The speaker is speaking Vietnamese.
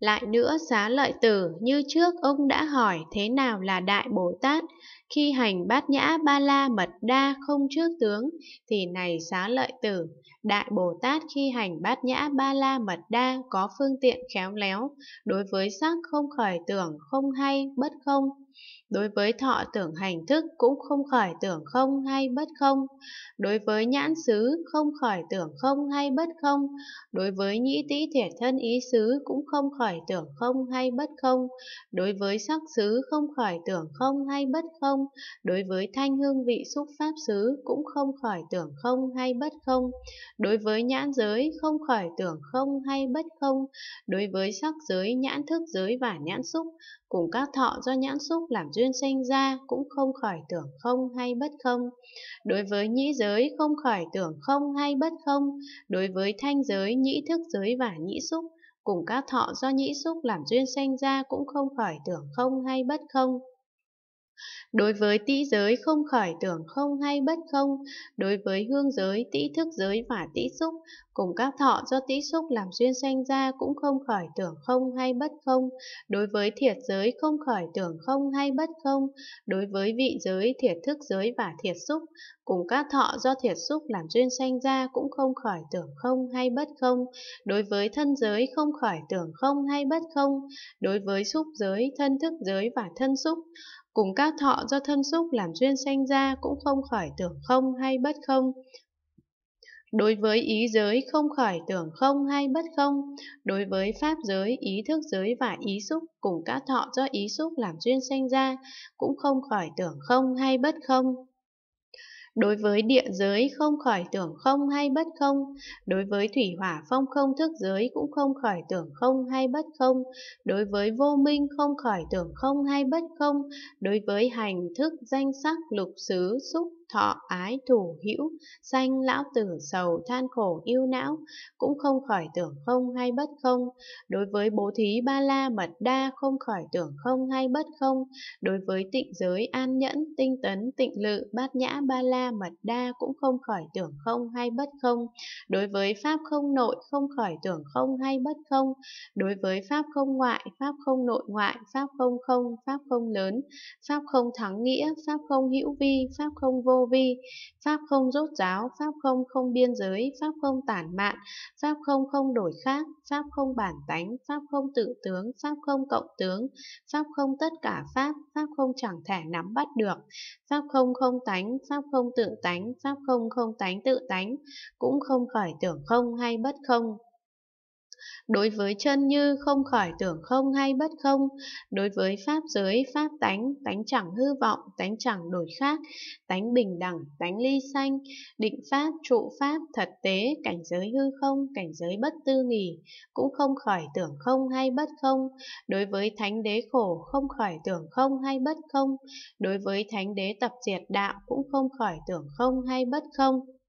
Lại nữa xá lợi tử như trước ông đã hỏi thế nào là Đại Bồ Tát, khi hành bát nhã ba la mật đa không trước tướng, thì này xá lợi tử, Đại Bồ Tát khi hành bát nhã ba la mật đa có phương tiện khéo léo, đối với sắc không khởi tưởng không hay bất không, Đối với thọ tưởng hành thức cũng không khỏi tưởng không hay bất không. Đối với nhãn xứ không khỏi tưởng không hay bất không. Đối với nhĩ tĩ thể thân ý xứ cũng không khỏi tưởng không hay bất không. Đối với sắc xứ không khỏi tưởng không hay bất không. Đối với thanh hương vị xúc pháp xứ cũng không khỏi tưởng không hay bất không. Đối với nhãn giới không khỏi tưởng không hay bất không. Đối với sắc giới nhãn thức giới và nhãn xúc cùng các thọ do nhãn xúc xúc làm duyên sanh ra cũng không khỏi tưởng không hay bất không. Đối với nhĩ giới không khỏi tưởng không hay bất không, đối với thanh giới, nhĩ thức giới và nhĩ xúc, cùng các thọ do nhĩ xúc làm duyên sanh ra cũng không khỏi tưởng không hay bất không. Đối với tĩ giới không khởi tưởng không hay bất không, đối với hương giới, tĩ thức giới và tĩ xúc, cùng các thọ do tĩ xúc làm duyên sanh ra cũng không khởi tưởng không hay bất không, đối với thiệt giới không khởi tưởng không hay bất không, đối với vị giới, thiệt thức giới và thiệt xúc, cùng các thọ do thiệt xúc làm duyên sanh ra cũng không khởi tưởng không hay bất không, đối với thân giới không khởi tưởng không hay bất không, đối với xúc giới, thân thức giới và thân xúc, cùng các thọ do thân xúc làm duyên sanh ra cũng không khỏi tưởng không hay bất không. Đối với ý giới không khỏi tưởng không hay bất không, đối với pháp giới, ý thức giới và ý xúc cùng các thọ do ý xúc làm duyên sanh ra cũng không khỏi tưởng không hay bất không. Đối với địa giới không khỏi tưởng không hay bất không, đối với thủy hỏa phong không thức giới cũng không khỏi tưởng không hay bất không, đối với vô minh không khỏi tưởng không hay bất không, đối với hành thức danh sắc lục xứ xúc thọ ái thủ hữu, sanh lão tử sầu than khổ yêu não, cũng không khỏi tưởng không hay bất không. Đối với bố thí ba la mật đa không khỏi tưởng không hay bất không. Đối với tịnh giới an nhẫn, tinh tấn, tịnh lự, bát nhã ba la mật đa cũng không khỏi tưởng không hay bất không. Đối với pháp không nội không khỏi tưởng không hay bất không. Đối với pháp không ngoại, pháp không nội ngoại, pháp không không, pháp không lớn, pháp không thắng nghĩa, pháp không hữu vi, pháp không vô vi, pháp không rốt ráo, pháp không không biên giới, pháp không tản mạn, pháp không không đổi khác, pháp không bản tánh, pháp không tự tướng, pháp không cộng tướng, pháp không tất cả pháp, pháp không chẳng thể nắm bắt được, pháp không không tánh, pháp không tự tánh, pháp không không tánh tự tánh, cũng không khởi tưởng không hay bất không đối với chân như không khỏi tưởng không hay bất không, đối với pháp giới, pháp tánh, tánh chẳng hư vọng, tánh chẳng đổi khác, tánh bình đẳng, tánh ly sanh, định pháp, trụ pháp, thật tế, cảnh giới hư không, cảnh giới bất tư nghỉ, cũng không khỏi tưởng không hay bất không, đối với thánh đế khổ không khỏi tưởng không hay bất không, đối với thánh đế tập diệt đạo cũng không khỏi tưởng không hay bất không.